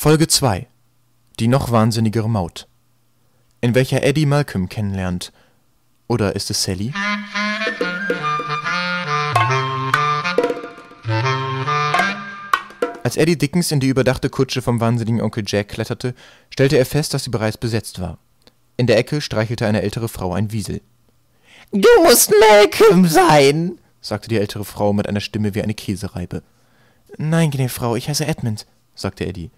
Folge 2: Die noch wahnsinnigere Maut, in welcher Eddie Malcolm kennenlernt (oder ist es Sally?) Als Eddie Dickens in die überdachte Kutsche vom wahnsinnigen Onkel Jack kletterte, stellte er fest, dass sie bereits besetzt war. In der Ecke streichelte eine ältere Frau ein Wiesel. Du musst Malcolm sein, sagte die ältere Frau mit einer Stimme wie eine Käsereibe. Nein, gnädige Frau, ich heiße Edmund, sagte Eddie.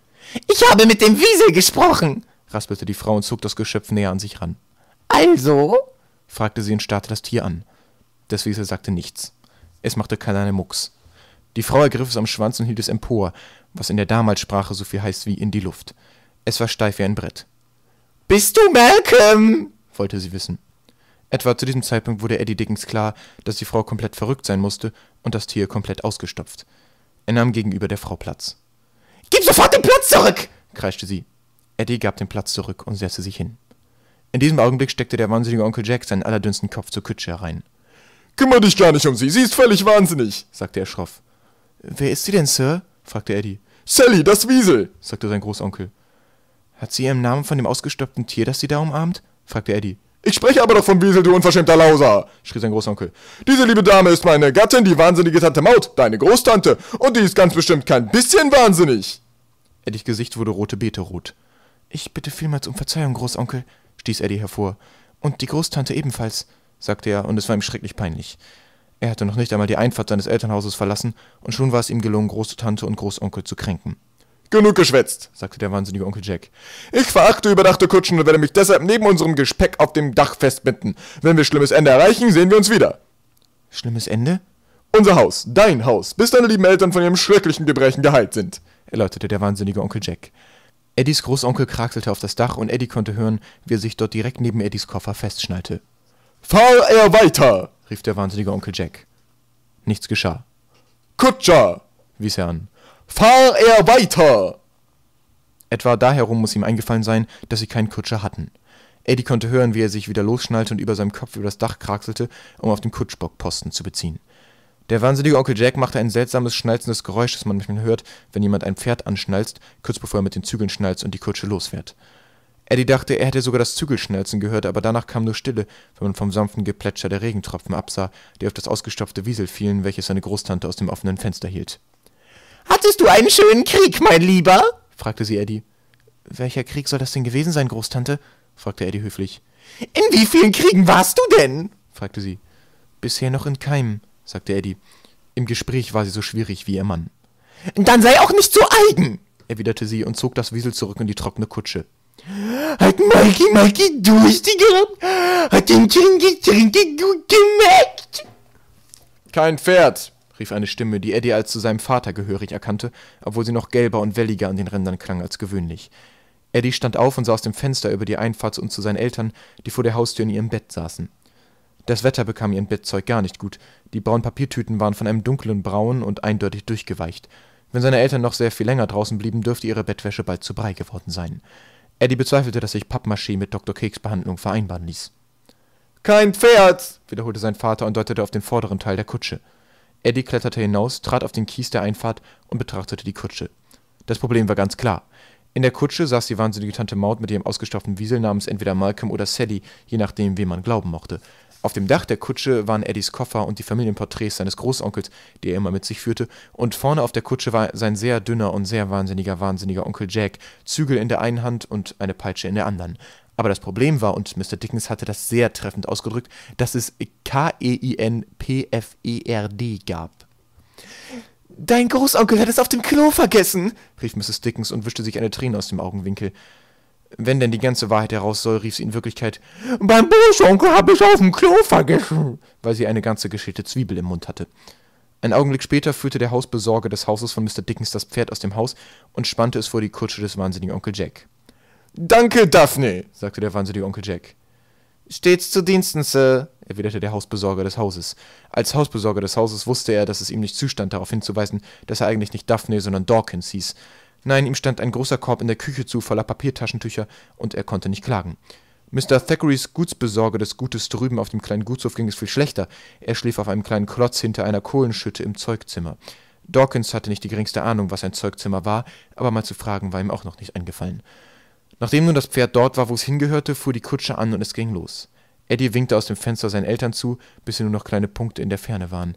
Ich habe mit dem Wiesel gesprochen, raspelte die Frau und zog das Geschöpf näher an sich ran. Also? fragte sie und starrte das Tier an. Das Wiesel sagte nichts. Es machte keine Mucks. Die Frau ergriff es am Schwanz und hielt es empor, was in der Damalssprache so viel heißt wie in die Luft. Es war steif wie ein Brett. Bist du Malcolm? wollte sie wissen. Etwa zu diesem Zeitpunkt wurde Eddie Dickens klar, dass die Frau komplett verrückt sein musste und das Tier komplett ausgestopft. Er nahm gegenüber der Frau Platz. Gib sofort den Platz zurück! kreischte sie. Eddie gab den Platz zurück und setzte sich hin. In diesem Augenblick steckte der wahnsinnige Onkel Jack seinen allerdünnsten Kopf zur Kutsche herein. Kümmere dich gar nicht um sie, sie ist völlig wahnsinnig, sagte er schroff. Wer ist sie denn, Sir? fragte Eddie. Sally, das Wiesel, sagte sein Großonkel. Hat sie ihren Namen von dem ausgestopften Tier, das sie da umarmt? fragte Eddie. Ich spreche aber doch von Wiesel, du unverschämter Lauser, schrie sein Großonkel. Diese liebe Dame ist meine Gattin, die wahnsinnige Tante Maut, deine Großtante, und die ist ganz bestimmt kein bisschen wahnsinnig. Eddies Gesicht wurde rote Beete rot. Ich bitte vielmals um Verzeihung, Großonkel, stieß Eddie hervor. Und die Großtante ebenfalls, sagte er, und es war ihm schrecklich peinlich. Er hatte noch nicht einmal die Einfahrt seines Elternhauses verlassen, und schon war es ihm gelungen, Großtante und Großonkel zu kränken. Genug geschwätzt, sagte der wahnsinnige Onkel Jack. Ich verachte überdachte Kutschen und werde mich deshalb neben unserem Gespäck auf dem Dach festbinden. Wenn wir schlimmes Ende erreichen, sehen wir uns wieder. Schlimmes Ende? Unser Haus, dein Haus, bis deine lieben Eltern von ihrem schrecklichen Gebrechen geheilt sind, erläuterte der wahnsinnige Onkel Jack. Eddies Großonkel kraxelte auf das Dach und Eddie konnte hören, wie er sich dort direkt neben Eddies Koffer festschnallte. Fahr er weiter, rief der wahnsinnige Onkel Jack. Nichts geschah. Kutscher, wies er an. Fahr er weiter! Etwa daherum muss ihm eingefallen sein, dass sie keinen Kutscher hatten. Eddie konnte hören, wie er sich wieder losschnallte und über seinem Kopf über das Dach kraxelte, um auf den Kutschbockposten zu beziehen. Der wahnsinnige Onkel Jack machte ein seltsames, schnalzendes Geräusch, das man manchmal hört, wenn jemand ein Pferd anschnalzt, kurz bevor er mit den Zügeln schnalzt und die Kutsche losfährt. Eddie dachte, er hätte sogar das Zügelschnalzen gehört, aber danach kam nur Stille, wenn man vom sanften Geplätscher der Regentropfen absah, die auf das ausgestopfte Wiesel fielen, welches seine Großtante aus dem offenen Fenster hielt. Hattest du einen schönen Krieg, mein Lieber? fragte sie Eddie. Welcher Krieg soll das denn gewesen sein, Großtante? fragte Eddie höflich. In wie vielen Kriegen warst du denn? fragte sie. Bisher noch in keinem, sagte Eddie. Im Gespräch war sie so schwierig wie ihr Mann. Dann sei auch nicht so eigen, erwiderte sie und zog das Wiesel zurück in die trockene Kutsche. Hat Mikey Mikey Durstig gehabt? Hat den Trinke Trinke gut gemerkt? Kein Pferd, rief eine Stimme, die Eddie als zu seinem Vater gehörig erkannte, obwohl sie noch gelber und welliger an den Rändern klang als gewöhnlich. Eddie stand auf und sah aus dem Fenster über die Einfahrt und zu seinen Eltern, die vor der Haustür in ihrem Bett saßen. Das Wetter bekam ihren Bettzeug gar nicht gut, die braunen Papiertüten waren von einem dunklen Braun und eindeutig durchgeweicht. Wenn seine Eltern noch sehr viel länger draußen blieben, dürfte ihre Bettwäsche bald zu Brei geworden sein. Eddie bezweifelte, dass sich Pappmaché mit Dr. Keks Behandlung vereinbaren ließ. Kein Pferd, wiederholte sein Vater und deutete auf den vorderen Teil der Kutsche. Eddie kletterte hinaus, trat auf den Kies der Einfahrt und betrachtete die Kutsche. Das Problem war ganz klar. In der Kutsche saß die wahnsinnige Tante Maud mit ihrem ausgestopften Wiesel namens entweder Malcolm oder Sally, je nachdem, wem man glauben mochte. Auf dem Dach der Kutsche waren Eddies Koffer und die Familienporträts seines Großonkels, die er immer mit sich führte, und vorne auf der Kutsche war sein sehr dünner und sehr wahnsinniger, wahnsinniger Onkel Jack, Zügel in der einen Hand und eine Peitsche in der anderen. Aber das Problem war, und Mr. Dickens hatte das sehr treffend ausgedrückt, dass es K-E-I-N-P-F-E-R-D gab. Dein Großonkel hat es auf dem Klo vergessen, rief Mrs. Dickens und wischte sich eine Träne aus dem Augenwinkel. Wenn denn die ganze Wahrheit heraus soll, rief sie in Wirklichkeit, beim Großonkel habe ich auf dem Klo vergessen, weil sie eine ganze geschälte Zwiebel im Mund hatte. Ein Augenblick später führte der Hausbesorger des Hauses von Mr. Dickens das Pferd aus dem Haus und spannte es vor die Kutsche des wahnsinnigen Onkel Jack. Danke, Daphne, sagte der wahnsinnige Onkel Jack. Stets zu Diensten, Sir, erwiderte der Hausbesorger des Hauses. Als Hausbesorger des Hauses wusste er, dass es ihm nicht zustand, darauf hinzuweisen, dass er eigentlich nicht Daphne, sondern Dawkins hieß. Nein, ihm stand ein großer Korb in der Küche zu, voller Papiertaschentücher, und er konnte nicht klagen. Mr. Thackerys Gutsbesorger des Gutes drüben auf dem kleinen Gutshof ging es viel schlechter. Er schlief auf einem kleinen Klotz hinter einer Kohlenschütte im Zeugzimmer. Dawkins hatte nicht die geringste Ahnung, was ein Zeugzimmer war, aber mal zu fragen war ihm auch noch nicht eingefallen. Nachdem nun das Pferd dort war, wo es hingehörte, fuhr die Kutsche an und es ging los. Eddie winkte aus dem Fenster seinen Eltern zu, bis sie nur noch kleine Punkte in der Ferne waren.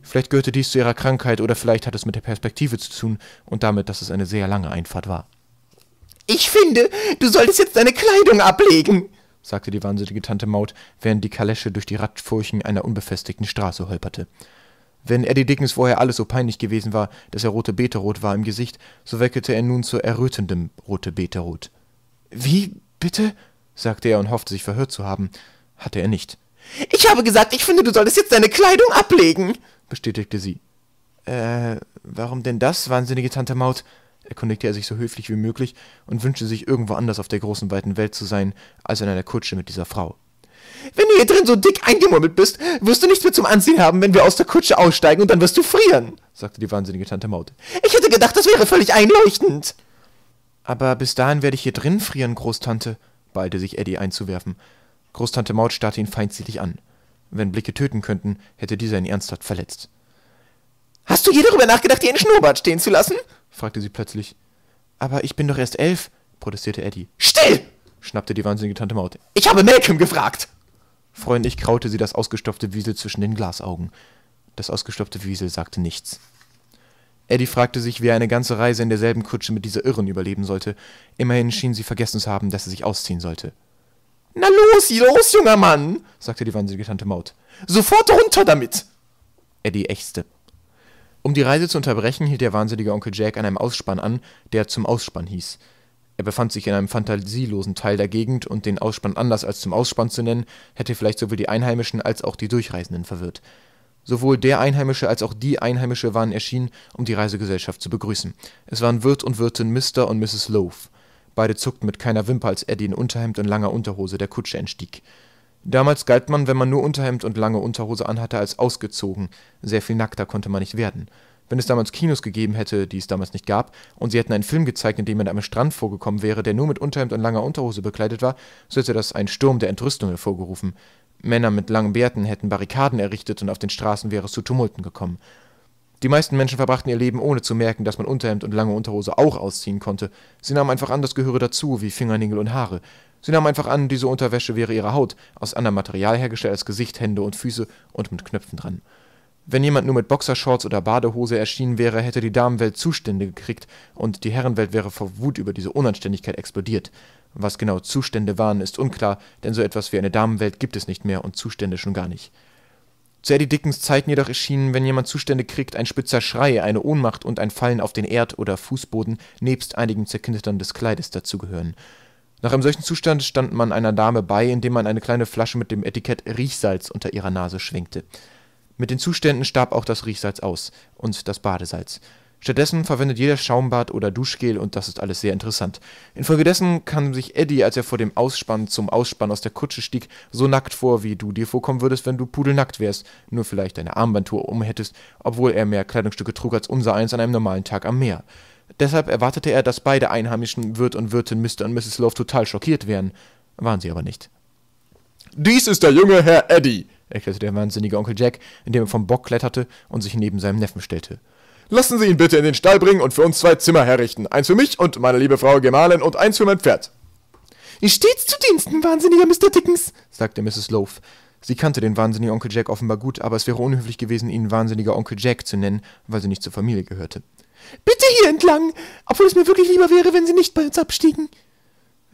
Vielleicht gehörte dies zu ihrer Krankheit oder vielleicht hat es mit der Perspektive zu tun und damit, dass es eine sehr lange Einfahrt war. Ich finde, du solltest jetzt deine Kleidung ablegen, sagte die wahnsinnige Tante Maud, während die Kalesche durch die Radfurchen einer unbefestigten Straße holperte. Wenn Eddie Dickens vorher alles so peinlich gewesen war, dass er rote Beterot war im Gesicht, so wechselte er nun zu errötendem rote Beterot. Wie bitte? sagte er und hoffte, sich verhört zu haben. Hatte er nicht. Ich habe gesagt, ich finde, du solltest jetzt deine Kleidung ablegen, bestätigte sie. Äh, warum denn das, wahnsinnige Tante Maud? erkundigte er sich so höflich wie möglich und wünschte sich, irgendwo anders auf der großen weiten Welt zu sein, als in einer Kutsche mit dieser Frau. Wenn du hier drin so dick eingemummelt bist, wirst du nichts mehr zum Anziehen haben, wenn wir aus der Kutsche aussteigen und dann wirst du frieren, sagte die wahnsinnige Tante Maud. Ich hätte gedacht, das wäre völlig einleuchtend. Aber bis dahin werde ich hier drin frieren, Großtante, beeilte sich Eddie einzuwerfen. Großtante Maud starrte ihn feindselig an. Wenn Blicke töten könnten, hätte dieser ihn ernsthaft verletzt. Hast du je darüber nachgedacht, dir einen Schnurrbart stehen zu lassen? fragte sie plötzlich. Aber ich bin doch erst elf, protestierte Eddie. Still! schnappte die wahnsinnige Tante Maud. Ich habe Malcolm gefragt! Freundlich kraute sie das ausgestopfte Wiesel zwischen den Glasaugen. Das ausgestopfte Wiesel sagte nichts. Eddie fragte sich, wie er eine ganze Reise in derselben Kutsche mit dieser Irren überleben sollte. Immerhin schien sie vergessen zu haben, dass er sich ausziehen sollte. Na los, los, junger Mann, sagte die wahnsinnige Tante Maud. Sofort runter damit! Eddie ächzte. Um die Reise zu unterbrechen, hielt der wahnsinnige Onkel Jack an einem Ausspann an, der zum Ausspann hieß. Er befand sich in einem fantasielosen Teil der Gegend und den Ausspann anders als zum Ausspann zu nennen, hätte vielleicht sowohl die Einheimischen als auch die Durchreisenden verwirrt. Sowohl der Einheimische als auch die Einheimische waren erschienen, um die Reisegesellschaft zu begrüßen. Es waren Wirt und Wirtin Mr. und Mrs. Loaf. Beide zuckten mit keiner Wimper, als Eddie in Unterhemd und langer Unterhose der Kutsche entstieg. Damals galt man, wenn man nur Unterhemd und lange Unterhose anhatte, als ausgezogen. Sehr viel nackter konnte man nicht werden. Wenn es damals Kinos gegeben hätte, die es damals nicht gab, und sie hätten einen Film gezeigt, in dem man am Strand vorgekommen wäre, der nur mit Unterhemd und langer Unterhose bekleidet war, so hätte das einen Sturm der Entrüstung hervorgerufen. Männer mit langen Bärten hätten Barrikaden errichtet und auf den Straßen wäre es zu Tumulten gekommen. Die meisten Menschen verbrachten ihr Leben, ohne zu merken, dass man Unterhemd und lange Unterhose auch ausziehen konnte. Sie nahmen einfach an, das gehöre dazu, wie Fingernägel und Haare. Sie nahmen einfach an, diese Unterwäsche wäre ihre Haut, aus anderem Material hergestellt als Gesicht, Hände und Füße und mit Knöpfen dran. Wenn jemand nur mit Boxershorts oder Badehose erschienen wäre, hätte die Damenwelt Zustände gekriegt und die Herrenwelt wäre vor Wut über diese Unanständigkeit explodiert. Was genau Zustände waren, ist unklar, denn so etwas wie eine Damenwelt gibt es nicht mehr und Zustände schon gar nicht. Zu Eddie Dickens Zeiten jedoch erschienen, wenn jemand Zustände kriegt, ein spitzer Schrei, eine Ohnmacht und ein Fallen auf den Erd- oder Fußboden nebst einigen Zerknittern des Kleides dazugehören. Nach einem solchen Zustand stand man einer Dame bei, indem man eine kleine Flasche mit dem Etikett Riechsalz unter ihrer Nase schwenkte. Mit den Zuständen starb auch das Riechsalz aus und das Badesalz. Stattdessen verwendet jeder Schaumbad oder Duschgel und das ist alles sehr interessant. Infolgedessen kam sich Eddie, als er vor dem Ausspann zum Ausspann aus der Kutsche stieg, so nackt vor, wie du dir vorkommen würdest, wenn du pudelnackt wärst, nur vielleicht eine Armbandtour umhättest, obwohl er mehr Kleidungsstücke trug als unser eins an einem normalen Tag am Meer. Deshalb erwartete er, dass beide einheimischen Wirt und Wirtin Mr. und Mrs. Love total schockiert wären. Waren sie aber nicht. Dies ist der junge Herr Eddie, erklärte der wahnsinnige Onkel Jack, indem er vom Bock kletterte und sich neben seinem Neffen stellte. Lassen Sie ihn bitte in den Stall bringen und für uns zwei Zimmer herrichten. Eins für mich und meine liebe Frau Gemahlin und eins für mein Pferd. Stets zu Diensten, wahnsinniger Mr. Dickens, sagte Mrs. Loaf. Sie kannte den wahnsinnigen Onkel Jack offenbar gut, aber es wäre unhöflich gewesen, ihn wahnsinniger Onkel Jack zu nennen, weil sie nicht zur Familie gehörte. Bitte hier entlang, obwohl es mir wirklich lieber wäre, wenn Sie nicht bei uns abstiegen,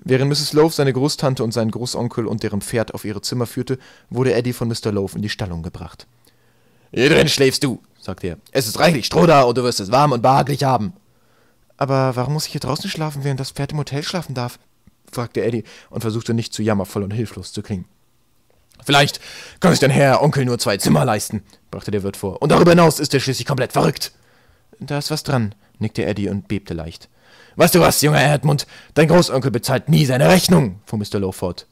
Während Mrs. Lowe seine Großtante und seinen Großonkel und deren Pferd auf ihre Zimmer führte, wurde Eddie von Mr. Lowe in die Stallung gebracht. »Hier drin schläfst du«, sagte er. »Es ist reichlich Stroh da und du wirst es warm und behaglich haben.« »Aber warum muss ich hier draußen schlafen, während das Pferd im Hotel schlafen darf?« fragte Eddie und versuchte nicht zu jammervoll und hilflos zu klingen. »Vielleicht kann sich dein Herr Onkel nur zwei Zimmer leisten«, brachte der Wirt vor. »Und darüber hinaus ist er schließlich komplett verrückt.« da ist was dran, nickte Eddie und bebte leicht. Weißt du was, junger Edmund? Dein Großonkel bezahlt nie seine Rechnung, fuhr Mr. Lowe fort.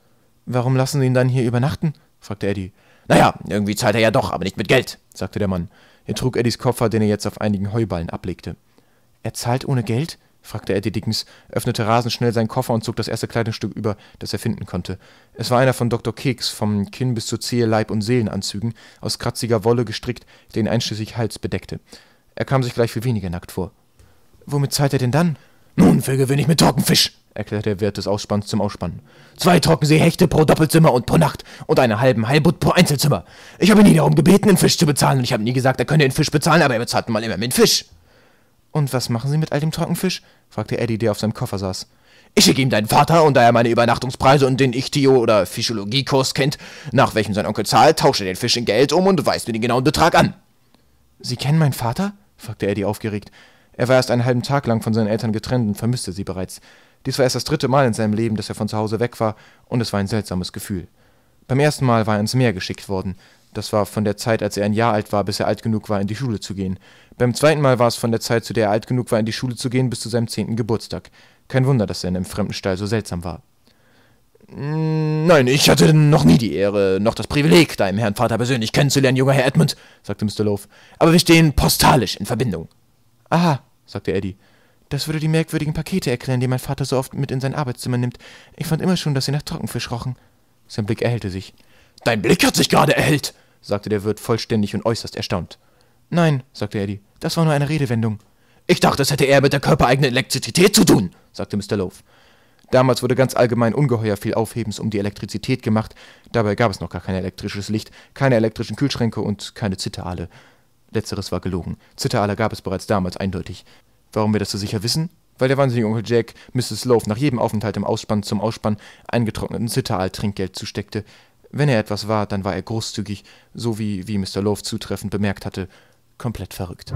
Warum lassen Sie ihn dann hier übernachten? fragte Eddie. Naja, irgendwie zahlt er ja doch, aber nicht mit Geld, sagte der Mann. Er trug Eddies Koffer, den er jetzt auf einigen Heuballen ablegte. Er zahlt ohne Geld? fragte Eddie Dickens, öffnete rasend schnell seinen Koffer und zog das erste Kleidungsstück über, das er finden konnte. Es war einer von Dr. Keks, vom Kinn bis zur Zehe, Leib und Seelenanzügen, aus kratziger Wolle gestrickt, der ihn einschließlich Hals bedeckte. Er kam sich gleich viel weniger nackt vor. Womit zahlt er denn dann? Nun, für gewöhnlich mit Trockenfisch, erklärte der Wirt des Ausspanns zum Ausspannen. Zwei Trockenseehechte pro Doppelzimmer und pro Nacht und einen halben Heilbutt pro Einzelzimmer. Ich habe nie darum gebeten, in Fisch zu bezahlen und ich habe nie gesagt, er könne in Fisch bezahlen, aber er bezahlt mal immer mit Fisch. Und was machen Sie mit all dem Trockenfisch? fragte Eddie, der auf seinem Koffer saß. Ich schicke ihm deinen Vater und da er meine Übernachtungspreise und den Ichtio- oder Fischologiekurs kennt, nach welchem sein Onkel zahlt, tausche den Fisch in Geld um und weist mir den genauen Betrag an. Sie kennen meinen Vater? fragte Eddie aufgeregt. Er war erst einen halben Tag lang von seinen Eltern getrennt und vermisste sie bereits. Dies war erst das dritte Mal in seinem Leben, dass er von zu Hause weg war, und es war ein seltsames Gefühl. Beim ersten Mal war er ins Meer geschickt worden. Das war von der Zeit, als er ein Jahr alt war, bis er alt genug war, in die Schule zu gehen. Beim zweiten Mal war es von der Zeit, zu der er alt genug war, in die Schule zu gehen, bis zu seinem zehnten Geburtstag. Kein Wunder, dass er in einem fremden Stall so seltsam war. Hm, nein, ich hatte noch nie die Ehre, noch das Privileg, deinen Herrn Vater persönlich kennenzulernen, junger Herr Edmund, sagte Mr. Love. Aber wir stehen postalisch in Verbindung. Aha, sagte Eddie. Das würde die merkwürdigen Pakete erklären, die mein Vater so oft mit in sein Arbeitszimmer nimmt. Ich fand immer schon, dass sie nach Trockenfisch rochen. Sein Blick erhellte sich. Dein Blick hat sich gerade erhellt, sagte der Wirt vollständig und äußerst erstaunt. Nein, sagte Eddie, das war nur eine Redewendung. Ich dachte, es hätte eher mit der körpereigenen Elektrizität zu tun, sagte Mr. Love. Damals wurde ganz allgemein ungeheuer viel Aufhebens um die Elektrizität gemacht, dabei gab es noch gar kein elektrisches Licht, keine elektrischen Kühlschränke und keine Zitterale. Letzteres war gelogen. Zitterale gab es bereits damals eindeutig. Warum wir das so sicher wissen? Weil der wahnsinnige Onkel Jack Mrs. Loaf nach jedem Aufenthalt im Ausspann zum Ausspann eingetrockneten Zitteraal-Trinkgeld zusteckte. Wenn er etwas war, dann war er großzügig, so wie, wie Mr. Loaf zutreffend bemerkt hatte, komplett verrückt.